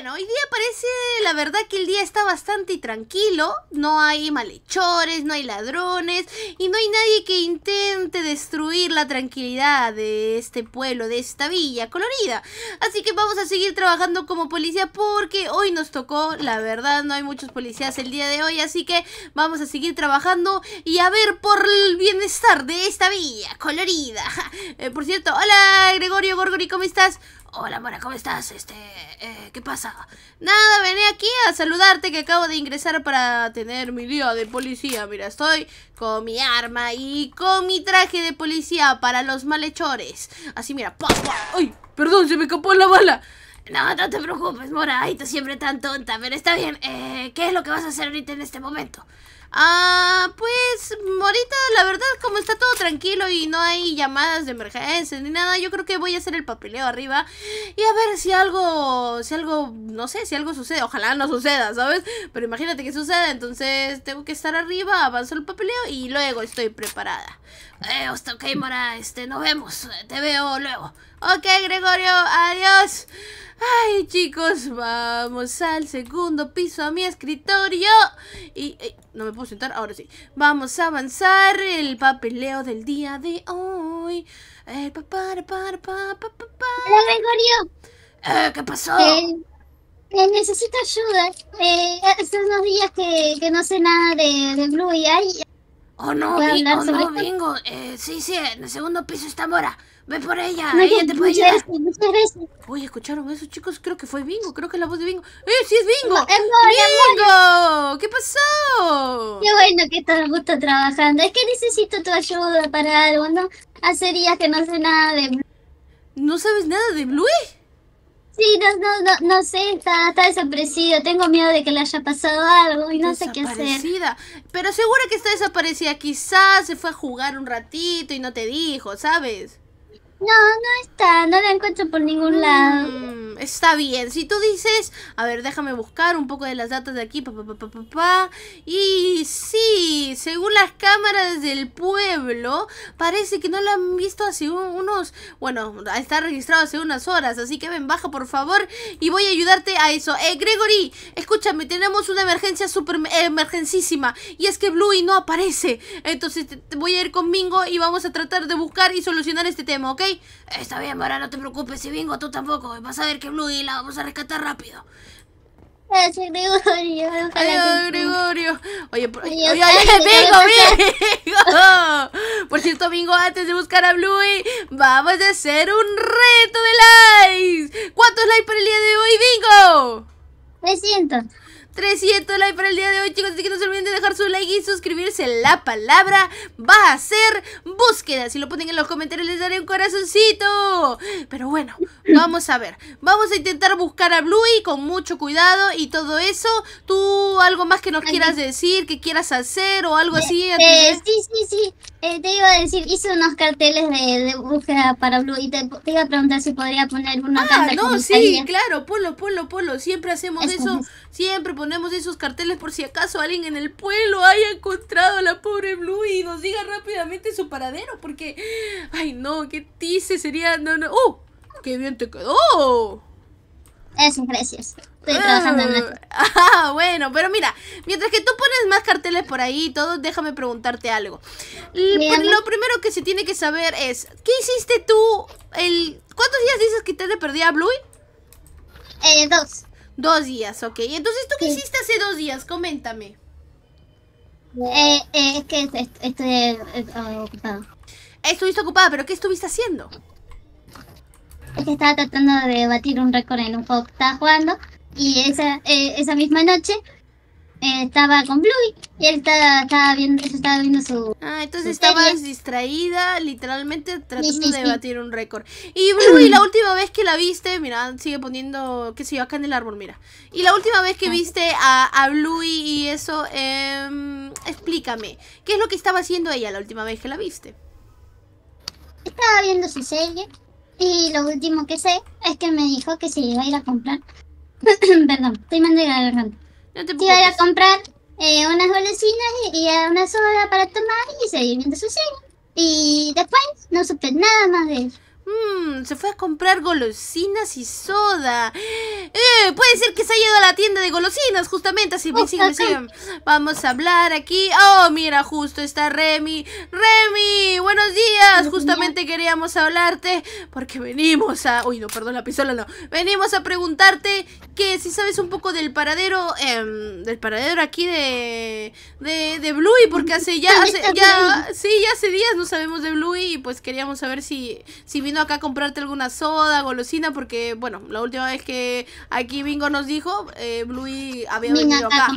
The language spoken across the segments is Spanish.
bueno, hoy día parece la verdad que el día está bastante tranquilo. No hay malhechores, no hay ladrones y no hay nadie que intente destruir la tranquilidad de este pueblo, de esta villa colorida. Así que vamos a seguir trabajando como policía porque hoy nos tocó, la verdad, no hay muchos policías el día de hoy. Así que vamos a seguir trabajando y a ver por el bienestar de esta villa colorida. Eh, por cierto, hola Gregorio Gorgori, ¿cómo estás? Hola, Mora, ¿cómo estás? Este, eh, ¿qué pasa? Nada, vení aquí a saludarte que acabo de ingresar para tener mi día de policía. Mira, estoy con mi arma y con mi traje de policía para los malhechores. Así, mira, ¡pam, Perdón, se me escapó la bala. No, no te preocupes, Mora. Ay, tú siempre tan tonta, pero está bien. Eh, ¿Qué es lo que vas a hacer ahorita en este momento? Ah, pues ahorita la verdad como está todo tranquilo y no hay llamadas de emergencia ni nada, yo creo que voy a hacer el papeleo arriba y a ver si algo, si algo, no sé, si algo sucede, ojalá no suceda, ¿sabes? Pero imagínate que suceda, entonces tengo que estar arriba, avanzo el papeleo y luego estoy preparada. Eh, hasta ok, Mora, este, nos vemos, te veo luego. Ok, Gregorio, adiós. Ay, chicos, vamos al segundo piso a mi escritorio y eh, no me puedo sentar, ahora sí. Vamos a avanzar el papeleo del día de hoy. El papá, papá, Hola, Gregorio. Eh, ¿Qué pasó? Eh, eh, necesito ayuda. hace unos días que, no sé nada de, de Blue y hay, Oh no, bingo, oh, no bingo. Eh, sí, sí, en el segundo piso está Mora. Ve por ella, no, ella te puede ayudar. muchas gracias. Uy, ¿escucharon eso, chicos? Creo que fue Bingo, creo que es la voz de Bingo. ¡Eh, sí es Bingo! es Mora, ¡Bingo! ¿Qué pasó? Qué bueno que estás justo trabajando. Es que necesito tu ayuda para algo, ¿no? Hace que no sé nada de... ¿No sabes nada de Blue? Sí, no, no, no, sé, está, está Tengo miedo de que le haya pasado algo y no sé qué hacer. Pero segura que está desaparecida. Quizás se fue a jugar un ratito y no te dijo, ¿sabes? No, no está. No la encuentro por ningún lado. Mm está bien. Si tú dices, a ver, déjame buscar un poco de las datas de aquí, pa, pa, Y sí, según las cámaras del pueblo, parece que no lo han visto hace unos, bueno, está registrado hace unas horas, así que ven, baja por favor y voy a ayudarte a eso. Eh, Gregory, escúchame, tenemos una emergencia super emergencísima y es que Bluey no aparece. Entonces voy a ir con y vamos a tratar de buscar y solucionar este tema, ¿ok? Está bien, Mara, no te preocupes, y Bingo tú tampoco, vas a ver Bluey, la vamos a rescatar rápido. Gracias, Gregorio. Adiós, Gregorio. Oye, por... oye, oye, Bingo, Bingo. Por cierto, Bingo, antes de buscar a Bluey, vamos a hacer un reto de likes. ¿Cuántos likes para el día de hoy, Bingo? 300. 300 likes para el día de hoy, chicos. Así que no se olviden de dejar su like y suscribirse. La palabra va a ser búsqueda. Si lo ponen en los comentarios, les daré un corazoncito. Pero bueno, vamos a ver. Vamos a intentar buscar a Bluey con mucho cuidado y todo eso. Tú, algo más que nos quieras decir, que quieras hacer o algo así. Eh, sí, sí, sí. Eh, te iba a decir, hice unos carteles de, búsqueda para Bluey te, iba a preguntar si podría poner una Ah, no, sí, claro, ponlo, ponlo, ponlo. Siempre hacemos eso. Siempre ponemos ponemos esos carteles por si acaso alguien en el pueblo haya encontrado a la pobre Blue y nos diga rápidamente su paradero, porque... Ay, no, qué tice sería... No, no. ¡Oh! ¡Qué bien te quedó! Eso, gracias. Estoy trabajando en Ah, bueno, pero mira, mientras que tú pones más carteles por ahí y todo, déjame preguntarte algo. Pues, lo primero que se tiene que saber es, ¿qué hiciste tú? El... ¿Cuántos días dices que te le perdí a Bluey? Eh, dos. Dos días, ok. Entonces, ¿tú qué hiciste hace dos días? Coméntame. Eh, eh, es que estoy, eh, eh, ah, ocupada. Estuviste ocupada, pero ¿qué estuviste haciendo? Es que estaba tratando de batir un récord en un juego que estaba jugando. Y esa, eh, esa misma noche eh, estaba con Bluey y él estaba, viendo, estaba viendo su. Ah, entonces estabas distraída, literalmente tratando de batir un récord. Y Bluey, la última vez que la viste, mira, sigue poniendo, qué sé yo, acá en el árbol, mira. Y la última vez que ah. viste a, a Bluey y eso, em, explícame, ¿qué es lo que estaba haciendo ella la última vez que la viste? Estaba viendo su serie y lo último que sé es que me dijo que se iba a ir a comprar. Perdón, estoy mandando la y te a comprar eh, unas golosinas y, una soda para tomar y seguir viendo su serie. Y después no supe nada más de eso. Mmm, se fue a comprar golosinas y soda. Eh, puede ser que se haya ido a la tienda de golosinas, justamente. Así me Vamos a hablar aquí. Oh, mira, justo está Remy. Remy, buenos días. Justamente queríamos hablarte porque venimos a... Uy, no, perdón, la pistola no. Venimos a preguntarte que si sabes un poco del paradero... Em, del paradero aquí de... De, Bluey, porque hace ya... ya sí, ya hace días no sabemos de Bluey y pues queríamos saber si, si vino acá comprarte alguna soda, golosina, porque, bueno, la última vez que aquí Bingo nos dijo, eh, Bluey había venido acá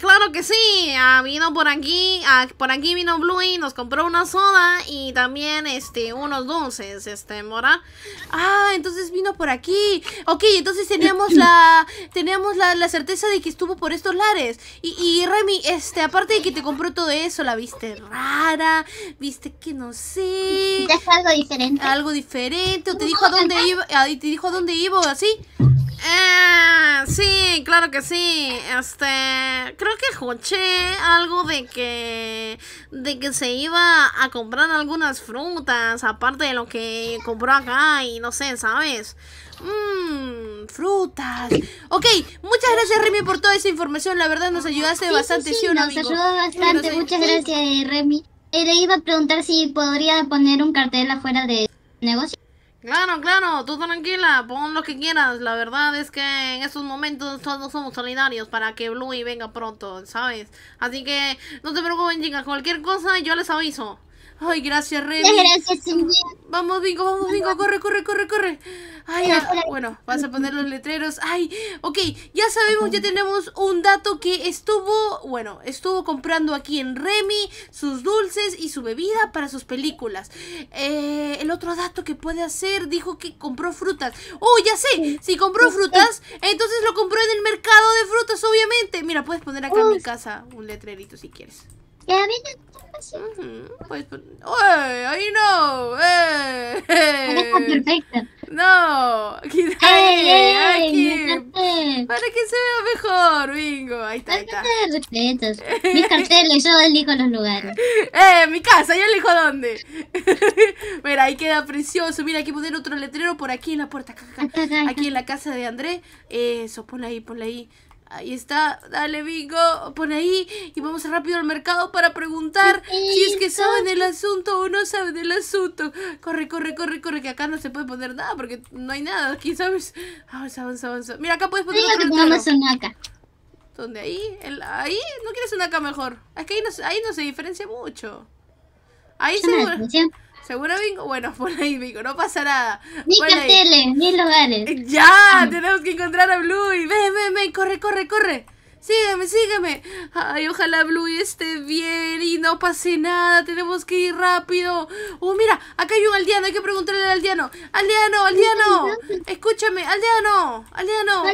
claro que sí. Ah, vino por aquí, ah, por aquí vino Bluey, nos compró una soda y también este unos dulces, este, mora. Ah, entonces vino por aquí. Ok, entonces teníamos la teníamos la, la certeza de que estuvo por estos lares. Y, y, Remy, este, aparte de que te compró todo eso, la viste rara, viste que no sé. algo diferente. Algo diferente, te dijo dónde iba, te dijo a dónde iba, así. Eh, sí, claro que sí. Este, creo que escuché algo de que de que se iba a comprar algunas frutas aparte de lo que compró acá y no sé, ¿sabes? Mmm, frutas. Ok, muchas gracias Remy por toda esa información. La verdad nos ayudaste bastante, sí, nos ayudó bastante. muchas gracias eh, Remy. Eh, le iba a preguntar si podría poner un cartel afuera de negocio. Claro, claro, tú tranquila, pon lo que quieras. La verdad es que en estos momentos todos somos solidarios para que Bluey venga pronto, ¿sabes? Así que no te preocupen, chicas, cualquier cosa yo les aviso. Ay, gracias, Remy. Vamos, Bingo, vamos, Bingo, corre, corre, corre, corre. Ay, ah, bueno, vas a poner los letreros. Ay, ok, ya sabemos, ya tenemos un dato que estuvo, bueno, estuvo comprando aquí en Remy sus dulces y su bebida para sus películas. Eh, el otro dato que puede hacer, dijo que compró frutas. Oh, ya sé, si compró frutas, entonces lo compró en el mercado de frutas, obviamente. Mira, puedes poner acá en mi casa un letrerito si quieres. Pues, ¡Ahí no! ¡Eh! está perfecta. No, ¡Aquí! ey, aquí. Para que se vea mejor, bingo. Ahí está, ahí está. Mis carteles, yo elijo los lugares. ¡Eh! Mi casa, yo elijo dónde. mira, ahí queda precioso. Mira, aquí poner otro letrero por aquí en la puerta. aquí en la casa de Andrés. Eso, ponle ahí, ponle ahí. Ahí está, dale bingo, pon ahí y vamos rápido al mercado para preguntar si es que saben el asunto o no saben el asunto. Corre, corre, corre, corre, que acá no se puede poner nada porque no hay nada aquí, ¿sabes? Avanza, avanza, avanza. Mira, acá puedes poner Digo una acá. ¿Dónde? Ahí, ahí, no quieres una acá mejor. Es que ahí no, ahí no se diferencia mucho. Ahí se... ¿Seguro, Bingo? Bueno, por ahí, Bingo, no pasa nada. Ni carteles, ni lugares. Ya, tenemos que encontrar a Bluey ven, ven, ven, corre, corre, corre. Sígueme, sígueme. Ay, ojalá Bluey esté bien y no pase nada. Tenemos que ir rápido. Oh, mira, acá hay un aldeano. Hay que preguntarle al aldeano. Aldeano, aldeano. Escúchame, aldeano. Aldeano.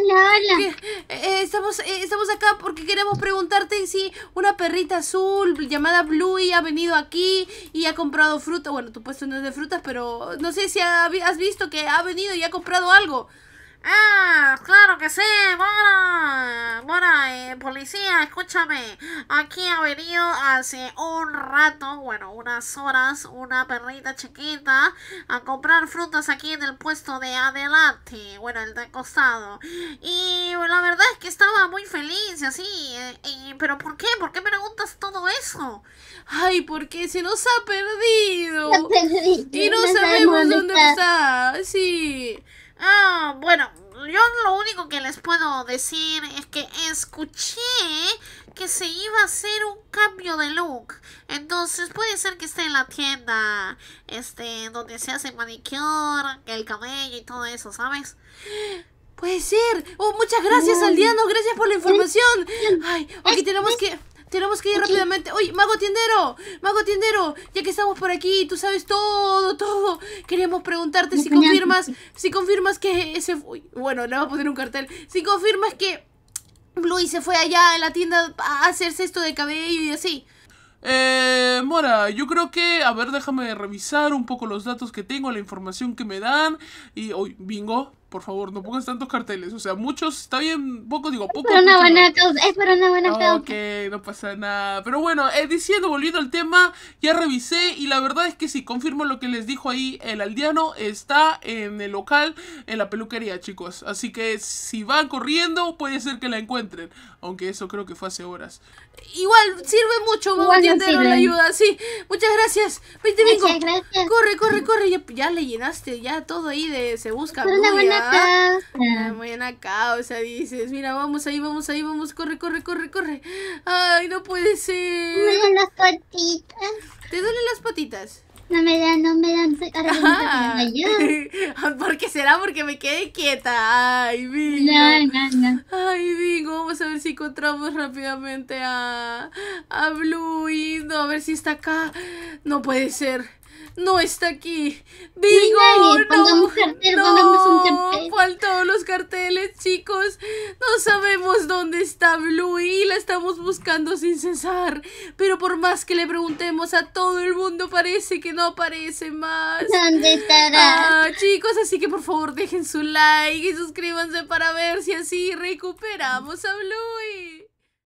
Eh, estamos, eh, estamos acá porque queremos preguntarte si una perrita azul llamada Bluey ha venido aquí y ha comprado fruta. Bueno, tu puesto no es de frutas, pero no sé si has visto que ha venido y ha comprado algo. ¡Ah! ¡Claro que sí! ¡Bora! ¡Bora! Eh, policía, escúchame. Aquí ha venido hace un rato, bueno, unas horas, una perrita chiquita a comprar frutas aquí en el puesto de adelante, bueno, el de costado. Y la verdad es que estaba muy feliz así. Eh, ¿Pero por qué? ¿Por qué me preguntas todo eso? Ay, porque se nos ha perdido. y no, sabemos, dónde Sí. Ah, bueno, yo lo único que les puedo decir es que escuché que se iba a hacer un cambio de look. Entonces puede ser que esté en la tienda, este, donde se hace manicure, el cabello y todo eso, ¿sabes? Puede ser. Oh, muchas gracias, Aldiano. Gracias por la información. Ay, tenemos que... Tenemos que ir rápidamente. ¡Uy, mago tiendero! ¡Mago tiendero! Ya que estamos por aquí, tú sabes todo, todo. Queríamos preguntarte si confirmas, si confirmas que ese... Uy, bueno, le voy a poner un cartel. Si confirmas que Bluey se fue allá a la tienda a hacerse esto de cabello y así. Eh, Mora, yo creo que, a ver, déjame revisar un poco los datos que tengo, la información que me dan y, hoy bingo, por favor, no pongas tantos carteles. O sea, muchos, está bien, poco digo, poco Es para una buena es para una buena Ok, no pasa nada. Pero bueno, eh, diciendo, volviendo al tema, ya revisé y la verdad es que sí, confirmo lo que les dijo ahí el aldeano, está en el local, en la peluquería, chicos. Así que si van corriendo, puede ser que la encuentren. Aunque eso creo que fue hace horas. Igual, sirve mucho, vamos la ayuda, sí. Muchas gracias. Vete, Corre, corre, corre. Ya, le llenaste ya todo ahí de se busca acá. buena causa, dices. Mira, vamos ahí, vamos ahí, vamos. Corre, corre, corre, corre. Ay, no puede ser. Me duelen las patitas. ¿Te duelen las patitas? No me dan, no me dan. ¿Por qué será? Porque me quedé quieta. Ay, Bingo. Ay, digo, Vamos a ver si encontramos rápidamente a, a No, A ver si está acá. No puede ser. No está aquí. Bingo. No, no, no carteles, chicos. No sabemos dónde está Bluey y la estamos buscando sin cesar. Pero por más que le preguntemos a todo el mundo, parece que no aparece más. ¿Dónde estará? Ah, chicos, así que por favor dejen su like y suscríbanse para ver si así recuperamos a Bluey.